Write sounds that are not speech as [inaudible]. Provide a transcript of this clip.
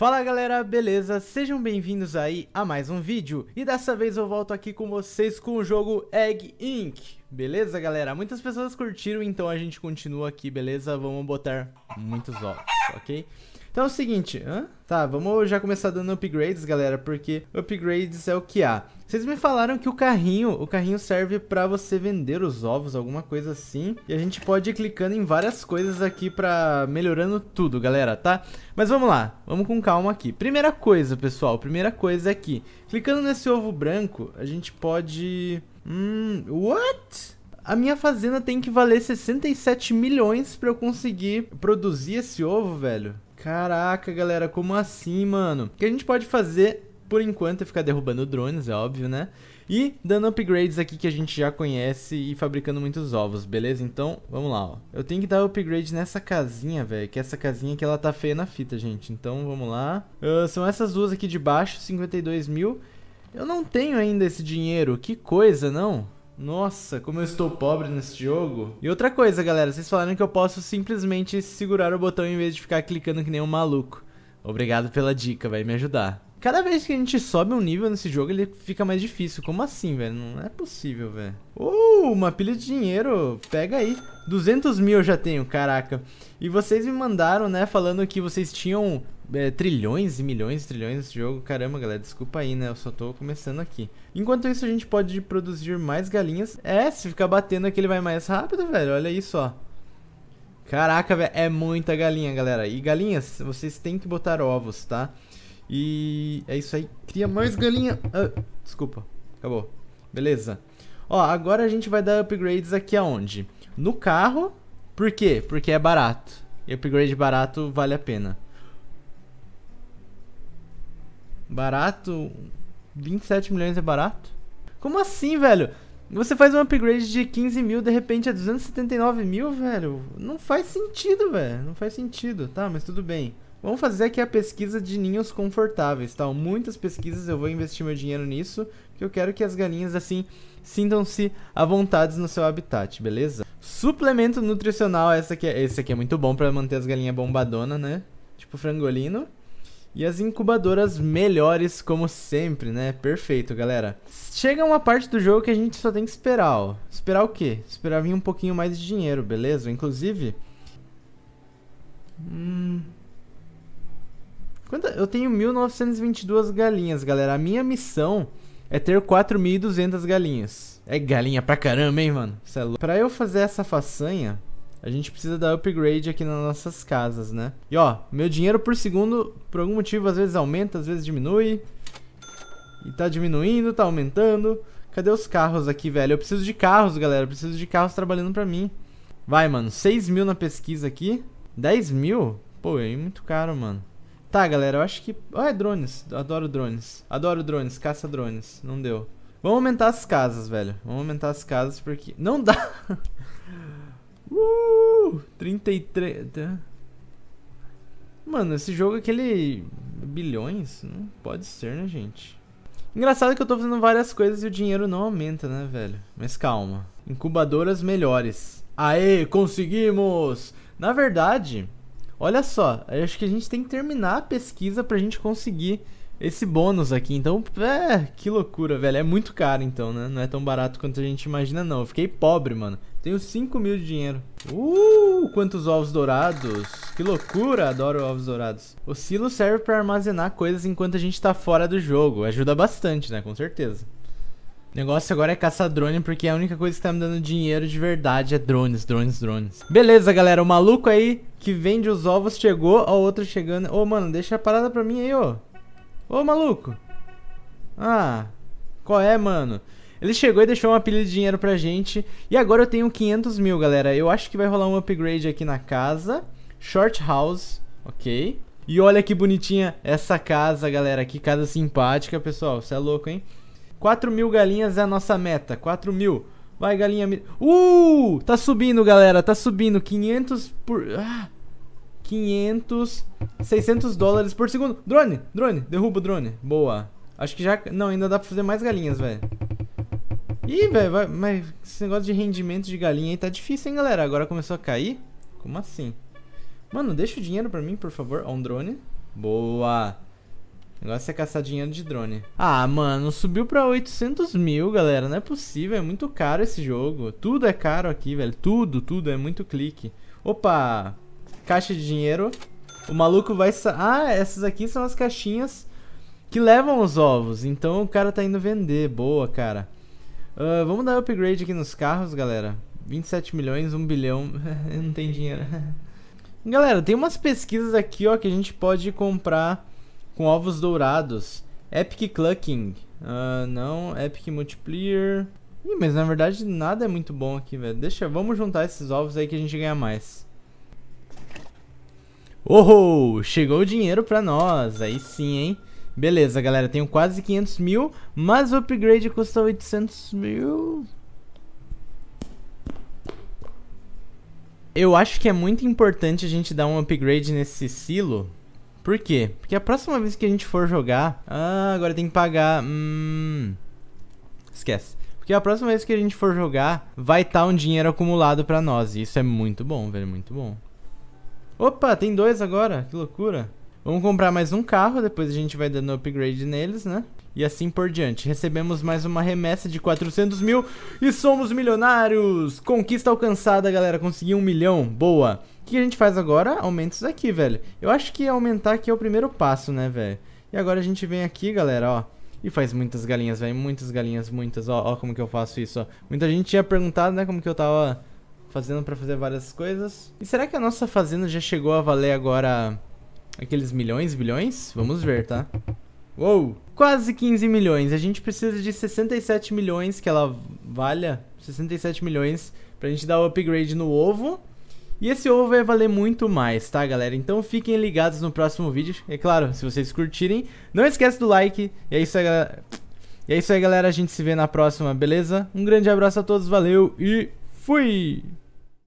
Fala galera, beleza? Sejam bem-vindos aí a mais um vídeo e dessa vez eu volto aqui com vocês com o jogo Egg Inc. Beleza galera? Muitas pessoas curtiram, então a gente continua aqui, beleza? Vamos botar muitos ovos, ok? Então é o seguinte, hã? Tá, vamos já começar dando upgrades, galera, porque upgrades é o que há. Vocês me falaram que o carrinho, o carrinho serve para você vender os ovos, alguma coisa assim. E a gente pode ir clicando em várias coisas aqui para melhorando tudo, galera, tá? Mas vamos lá, vamos com calma aqui. Primeira coisa, pessoal, primeira coisa aqui. É clicando nesse ovo branco, a gente pode... Hum, what? a minha fazenda tem que valer 67 milhões para eu conseguir produzir esse ovo, velho. Caraca, galera, como assim, mano? O que a gente pode fazer por enquanto é ficar derrubando drones, é óbvio, né? E dando upgrades aqui que a gente já conhece e fabricando muitos ovos, beleza? Então, vamos lá, ó. Eu tenho que dar upgrade nessa casinha, velho, que essa casinha aqui ela tá feia na fita, gente. Então, vamos lá. Uh, são essas duas aqui de baixo, 52 mil. Eu não tenho ainda esse dinheiro, que coisa, não? Nossa, como eu estou pobre nesse jogo. E outra coisa, galera, vocês falaram que eu posso simplesmente segurar o botão em vez de ficar clicando que nem um maluco. Obrigado pela dica, vai me ajudar. Cada vez que a gente sobe um nível nesse jogo, ele fica mais difícil. Como assim, velho? Não é possível, velho. Uh, uma pilha de dinheiro. Pega aí. 200 mil eu já tenho, caraca. E vocês me mandaram, né, falando que vocês tinham é, trilhões e milhões e trilhões de jogo. Caramba, galera, desculpa aí, né? Eu só tô começando aqui. Enquanto isso, a gente pode produzir mais galinhas. É, se ficar batendo aqui, ele vai mais rápido, velho. Olha isso, ó. Caraca, velho, é muita galinha, galera. E galinhas, vocês têm que botar ovos, tá? E é isso aí. Cria mais galinha. [laughs] Ah, desculpa, acabou. Beleza. Ó, agora a gente vai dar upgrades aqui aonde? No carro. Por quê? Porque é barato. E upgrade barato vale a pena. Barato? 27 milhões é barato? Como assim, velho? Você faz um upgrade de 15 mil, de repente é 279 mil, velho. Não faz sentido, velho. Não faz sentido. Tá, mas tudo bem. Vamos fazer aqui a pesquisa de ninhos confortáveis, tá? Muitas pesquisas, eu vou investir meu dinheiro nisso, porque eu quero que as galinhas, assim, sintam-se à vontade no seu habitat, beleza? Suplemento nutricional, essa aqui, é, esse aqui é muito bom para manter as galinhas bombadona, né? Tipo frangolino. E as incubadoras melhores, como sempre, né? Perfeito, galera. Chega uma parte do jogo que a gente só tem que esperar, ó. Esperar o quê? Esperar vir um pouquinho mais de dinheiro, beleza? Inclusive... Hum... Eu tenho 1922 galinhas, galera. A minha missão é ter 4.200 galinhas. É galinha pra caramba, hein, mano? Isso é louco. Pra eu fazer essa façanha, a gente precisa dar upgrade aqui nas nossas casas, né? E ó, meu dinheiro por segundo, por algum motivo, às vezes aumenta, às vezes diminui. E tá diminuindo, tá aumentando. Cadê os carros aqui, velho? Eu preciso de carros, galera. Eu preciso de carros trabalhando pra mim. Vai, mano. 6 mil na pesquisa aqui. 10 mil? Pô, é muito caro, mano. Tá, galera, eu acho que... Ah, é drones. Adoro drones. Adoro drones. Caça drones. Não deu. Vamos aumentar as casas, velho. Vamos aumentar as casas porque... Não dá! [laughs] Uh, 33. Tá? Mano, esse jogo é aquele. Bilhões? Não pode ser, né, gente? Engraçado que eu tô fazendo várias coisas e o dinheiro não aumenta, né, velho? Mas calma. Incubadoras melhores. Aê, conseguimos! Na verdade, olha só, acho que a gente tem que terminar a pesquisa pra gente conseguir esse bônus aqui. Então, é, que loucura, velho. É muito caro, então, né? Não é tão barato quanto a gente imagina, não. Eu fiquei pobre, mano. Tenho 5 mil de dinheiro. Uh, quantos ovos dourados. Que loucura, adoro ovos dourados. O silo serve para armazenar coisas enquanto a gente tá fora do jogo. Ajuda bastante, né? Com certeza. O negócio agora é caçar drone, porque a única coisa que tá me dando dinheiro de verdade é drones, drones, drones. Beleza, galera. O maluco aí que vende os ovos chegou, a outro chegando. Ô, oh, mano, deixa a parada pra mim aí, ó. Oh. Ô, maluco. Ah, qual é, mano? Ele chegou e deixou uma pilha de dinheiro pra gente. E agora eu tenho 500 mil, galera. Eu acho que vai rolar um upgrade aqui na casa. Short house, ok. E olha que bonitinha essa casa, galera. Que casa simpática, pessoal. Você é louco, hein? 4 mil galinhas é a nossa meta. 4 mil. Vai, galinha... Uh! Tá subindo, galera. Tá subindo. 500 por... Ah! 500, 600 dólares por segundo. Drone, drone, derruba o drone. Boa. Acho que já... Não, ainda dá pra fazer mais galinhas, velho. Ih, velho, mas esse negócio de rendimento de galinha aí tá difícil, hein, galera? Agora começou a cair? Como assim? Mano, deixa o dinheiro pra mim, por favor. Ó, um drone. Boa. O negócio é caçar dinheiro de drone. Ah, mano, subiu pra 800 mil, galera. Não é possível, é muito caro esse jogo. Tudo é caro aqui, velho. Tudo, tudo, é muito clique. Opa! caixa de dinheiro. O maluco vai... Ah, essas aqui são as caixinhas que levam os ovos. Então o cara tá indo vender. Boa, cara. Uh, vamos dar upgrade aqui nos carros, galera. 27 milhões, 1 bilhão. [laughs] não tem dinheiro. [laughs] galera, tem umas pesquisas aqui, ó, que a gente pode comprar com ovos dourados. Epic Clucking. Uh, não, Epic Multiplier. Ih, mas na verdade nada é muito bom aqui, velho. Deixa, vamos juntar esses ovos aí que a gente ganha mais. Oh, chegou o dinheiro pra nós, aí sim, hein? Beleza, galera, tenho quase 500 mil, mas o upgrade custa 800 mil. Eu acho que é muito importante a gente dar um upgrade nesse silo. Por quê? Porque a próxima vez que a gente for jogar... Ah, agora tem que pagar... Hum... Esquece. Porque a próxima vez que a gente for jogar, vai estar tá um dinheiro acumulado pra nós. E isso é muito bom, velho, muito bom. Opa, tem dois agora, que loucura. Vamos comprar mais um carro, depois a gente vai dando upgrade neles, né? E assim por diante. Recebemos mais uma remessa de 400 mil e somos milionários! Conquista alcançada, galera. Consegui um milhão. Boa. O que a gente faz agora? Aumenta isso aqui, velho. Eu acho que aumentar aqui é o primeiro passo, né, velho? E agora a gente vem aqui, galera, ó. E faz muitas galinhas, velho. Muitas galinhas, muitas. Ó, ó como que eu faço isso, ó. Muita gente tinha perguntado, né, como que eu tava fazendo para fazer várias coisas. E será que a nossa fazenda já chegou a valer agora aqueles milhões, bilhões? Vamos ver, tá? Uou! Quase 15 milhões. A gente precisa de 67 milhões que ela valha. 67 milhões pra gente dar o upgrade no ovo. E esse ovo vai valer muito mais, tá, galera? Então fiquem ligados no próximo vídeo. É claro, se vocês curtirem, não esquece do like. E é isso aí, galera. E é isso aí, galera. A gente se vê na próxima, beleza? Um grande abraço a todos, valeu e fui!